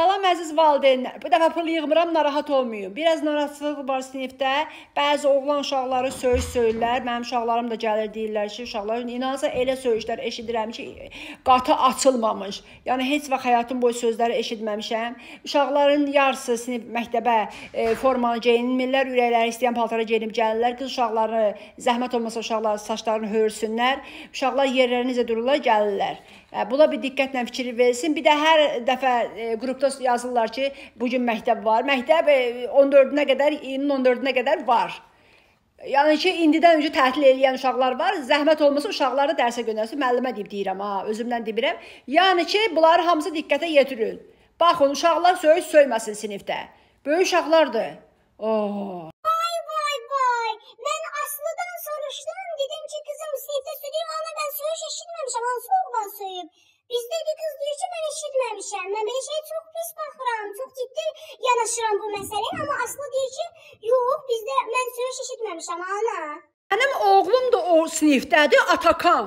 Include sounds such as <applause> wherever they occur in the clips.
Salam əziz valideynlər. Bu dəfə pul yığmıram, narahat olmayın. Biraz narahatçılıq var sinifdə. Bəzi oğlan uşaqları söyüş söyürlər. Mənim uşaqlarım da gəlir deyirlər ki, uşaqlar inansa elə söyüşlər eşidirəm ki, qatı açılmamış. Yəni heç vaxt həyatım boyu sözləri eşitməmişəm. Uşaqların yarısı sinif məktəbə e, formanı geyinmirlər, ürəkləri istəyən paltara geyinib gəlirlər. Qız uşaqları zəhmət olmasa uşaqlar saçlarını hörürsünlər. Uşaqlar yerlərinə necə dururlar, gəlirlər. Buna bir diqqətlə fikir verilsin. Bir də hər dəfə e, qrupda yazırlar ki, bu gün məktəb var. Məktəb 14-ünə e, qədər, iyunun 14-ünə qədər var. Yəni ki, indidən öncə tətil eləyən uşaqlar var. Zəhmət olmasa uşaqları dərsə göndərsin. Müəllimə deyib deyirəm ha, özümdən deyirəm. Yəni ki, bunları hamısı diqqətə yetirin. Baxın, uşaqlar söyüş söyməsin sinifdə. Böyük uşaqlardır. Oo. Oh. Vay vay vay. Mən Aslıdan soruşdum, dedim ki, qızım sinifdə söyləyir, ana mən söyüş eşitməmişəm. Hansı oğlan söyüb. Biz dedi qız deyir ki, mən eşitməmişəm. Mən belə şey çox pis baxıram, çox ciddi yanaşıram bu məsələyə, amma Aslı deyir ki, yox, bizdə mən söyüş eşitməmişəm ana. Mənim oğlum da o sinifdədir, Atakan.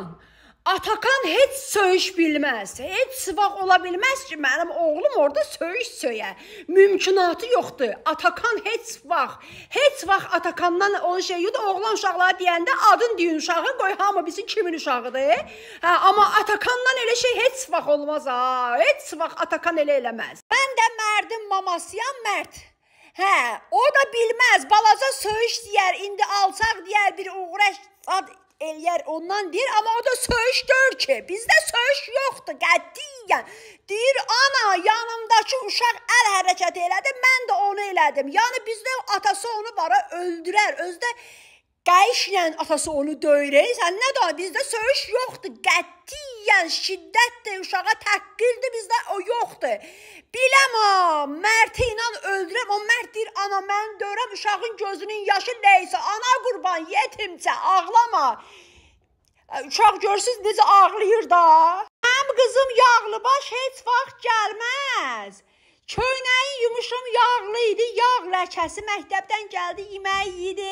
Atakan heç söyüş bilməz. Heç sıvaq ola bilməz ki, mənim oğlum orada söyüş söyə. Mümkünatı yoxdur. Atakan heç vaxt, heç vaxt Atakandan o şey yoxdur. Oğlan uşaqları deyəndə adın deyin uşağı, qoy hamı bilsin kimin uşağıdır. Hə, amma Atakandan elə şey heç vaxt olmaz ha. Heç vaxt Atakan elə eləməz. Mən də mərdin mamasıyam, mərd. Hə, o da bilməz. Balaca söyüş deyər, indi alçaq deyər, bir uğraş ad eləyər ondan deyir, amma o da söyüş gör ki, bizdə söyüş yoxdur qətiyyən. Deyir, ana, yanımdakı uşaq əl hərəkəti elədi, mən də onu elədim. Yəni bizdə atası onu bara öldürər, özdə Qayışla atası onu döyür. Sən nə daha bizdə söyüş yoxdur. Qətiyyən şiddətdir, uşağa təhqirdir bizdə o yoxdur. Biləm ha, Mərti ilə öldürəm. O Mərt deyir, ana mən döyürəm uşağın gözünün yaşı nəysə. Ana qurban yetimcə ağlama. Uşaq görürsüz necə ağlayır da. Mənim qızım yağlıbaş heç vaxt gəlməz. Köynəyi yumuşum yağlı idi, yağ ləkəsi məktəbdən gəldi, yeməyi yedi.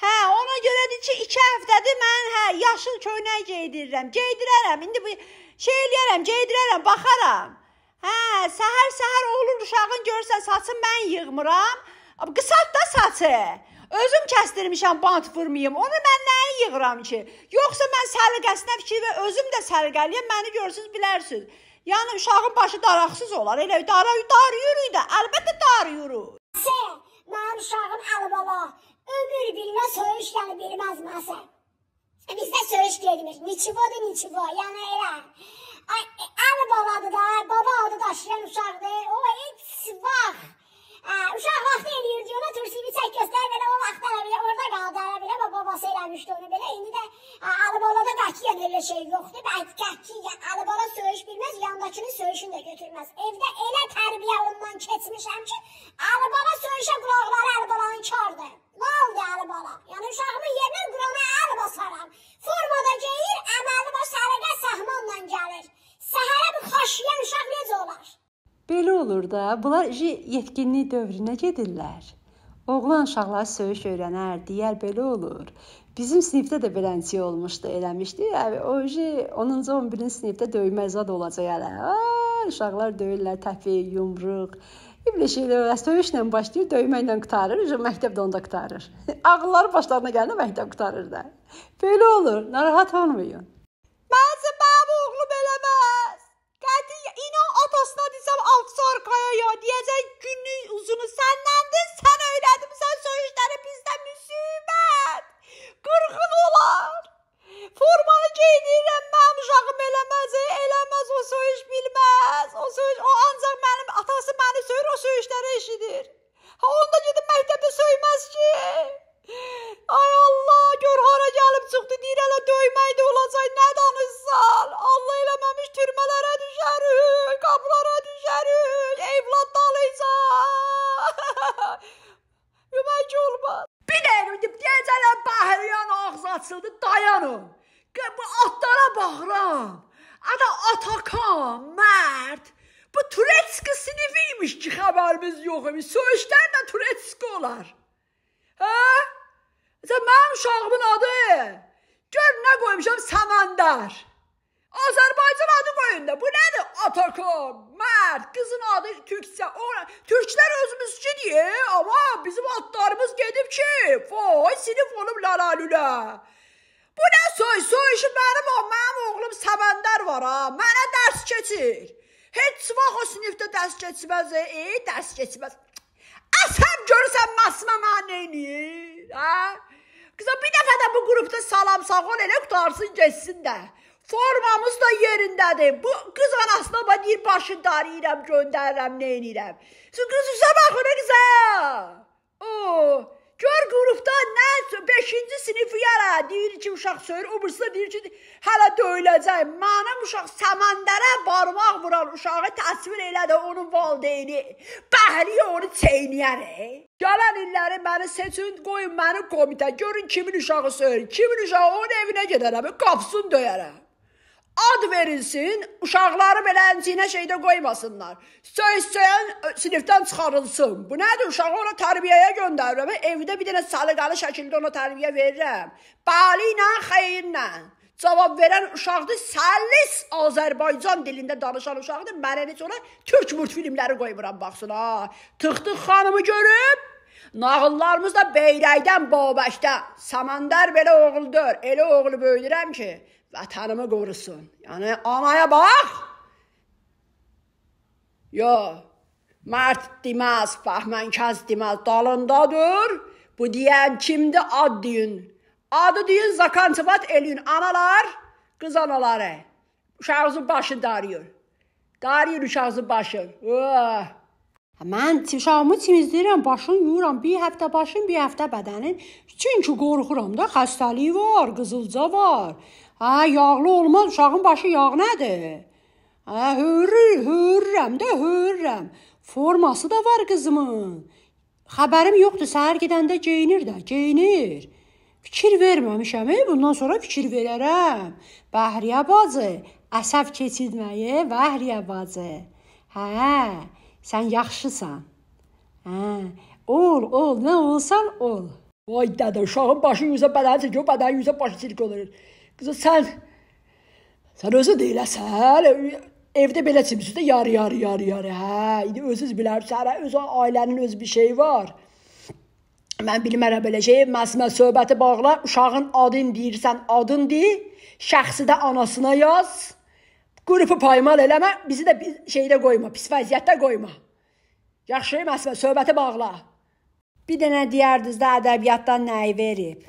Hə, ona görə də ki, 2 həftədir mən hə, yaşıl köynək geydirirəm. Geydirərəm. İndi bu şey eləyərəm, geydirərəm, baxaram. Hə, səhər-səhər olur uşağın görsən saçın mən yığmıram. Qısalt da saçı. Özüm kəsdirmişəm bant vurmayım. Onu mən nəyə yığıram ki? Yoxsa mən səliqəsinə fikir və özüm də səliqəliyəm. Məni görürsüz, bilərsiniz. Yəni uşağın başı daraqsız olar. Elə dar dar yürüyür də. Əlbəttə dar yürür. Sən mənim uşağım Əlibala ömür bilməz söyüş yəni bilməz məsə. Bizdə söyüş gedmir. E, Niçivodur niçivo, yəni elə. Ay, əli e, babadır da, baba adı daşıyan uşaqdır. O heç vaxt. Ə, e, uşaq vaxtı eləyirdi, ona tursivi çək göstər, belə o vaxt hələ belə orada qaldı, hələ belə baba babası eləmişdi onu belə. İndi də Alıbalada qətiyyən elə şey yoxdur. Bəlkə qətiyyən Alıbala söyüş bilməz, yandakının söyüşünü də götürməz. Evdə elə tərbiyə ondan keçmişəm ki, Belə olur da, bunlar yetkinlik dövrünə gedirlər. Oğlan uşaqlara söyüş öyrənər, deyər belə olur. Bizim sinifdə də beləncə olmuşdu, eləmişdi. O 10-cu, 11-ci sinifdə döymə zad olacaq hələ. Uşaqlar döyürlər təpi, yumruq. İblis elə söyüşlə başlayır, döyməklə qutarır, məktəb də onda qutarır. <laughs> Ağılları başlarına gəldə məktəb qutarır da. Belə olur, narahat olmayın. Məzəbə Bahram, ana Atakan, Mert. Bu Turetski sinifiymiş ki haberimiz yok imiş. Soğuşdan da Turetski olar. Ha? Sen benim şahımın adı. Gör ne koymuşum Samandar. Azerbaycan adı koyun da. Bu nedir? Atakan, Mert. Kızın adı Türkçe. O, Türkler özümüzcü diye ama bizim atlarımız gidip ki. Vay sinif olup lalalüla. Bu ne soy? Soy işi var ha, mənə dərs keçir. Heç vaxt o sinifdə dərs keçməz, ey, dərs keçməz. Əsəb görürsən masma mənə neynir, hə? Qıza bir dəfə də bu qrupda salam sağ ol elə qutarsın getsin də. Formamız da yerindədir. Bu qız anasına bax deyir başı darıyıram, göndərirəm, nə edirəm. Siz qız üzə baxın qıza. O, Gör qrupda nə 5-ci sinif yara deyir ki, uşaq söyür, o birisi deyir ki, hələ döyüləcək. Mənim uşaq Səməndərə barmaq vuran uşağı təsvir elə də onun valideyni bəhriyə onu çeynəyər. Gələn illəri məni seçin, qoyun məni komitə. Görün kimin uşağı söyür, kimin uşağı onun evinə gedərəm, qapısını döyərəm ad verilsin, uşaqları belə ənciynə şeydə qoymasınlar. Söysəyən sinifdən çıxarılsın. Bu nədir? Uşağı ona tərbiyəyə göndərirəm. Evdə bir dənə səliqəli şəkildə ona tərbiyə verirəm. Bəli ilə, xeyirlə. Cavab verən uşaqdır. Səlis Azərbaycan dilində danışan uşaqdır. Mən heç ona türk multfilmləri qoymuram baxsın ha. Tıq-tıq xanımı görüb Nağıllarımız da Beyrəkdən Babəkdə. Samandar belə oğuldur. Elə oğlu böyüdürəm ki, vətənimi qorusun. Yəni anaya bax. Yo, mərd deməz, fəhmənkəz deməz, dalındadır. Bu deyən kimdir? Ad deyin. Adı deyin, zakansıfat eləyin. Analar, qız anaları. Uşağınızın başı darıyır. Darıyır uşağınızın başı. Oh. Mən şamı çimizləyirəm, başın yuyuram, bir həftə başın, bir həftə bədənin. Çünki qorxuram da, xəstəlik var, qızılca var. Hə, yağlı olmaz, uşağın başı yağ nədir? Hə, hörür, hörürəm də, hörürəm. Forması da var qızımın. Xəbərim yoxdur, səhər gedəndə geyinir də, geyinir. Fikir verməmişəm, ey, bundan sonra fikir verərəm. Bəhriyə bacı, əsəb keçirməyi Bəhriyə bacı. Hə. Sən yaxşısan. Hə, ol, ol, nə olsan ol. Vay dədə, uşağın başı yüzə bədəni çəkir, bədəni yüzə başı çirik olur. Qızı sən sən özü deyiləsən, evdə belə çimsiz də yarı yarı yarı yarı. Hə, indi özünüz bilərsən, öz ailənin öz bir şeyi var. Mən bilmərəm belə şey. Məsələ söhbəti bağla, uşağın adını deyirsən, adın de, şəxsi də anasına yaz. Qrupu paymal eləmə, bizi də şeydə qoyma, pis vəziyyətdə qoyma. Yaxşı, məsələ söhbəti bağla. Bir dənə deyərdiniz də ədəbiyyatdan nəyi verib?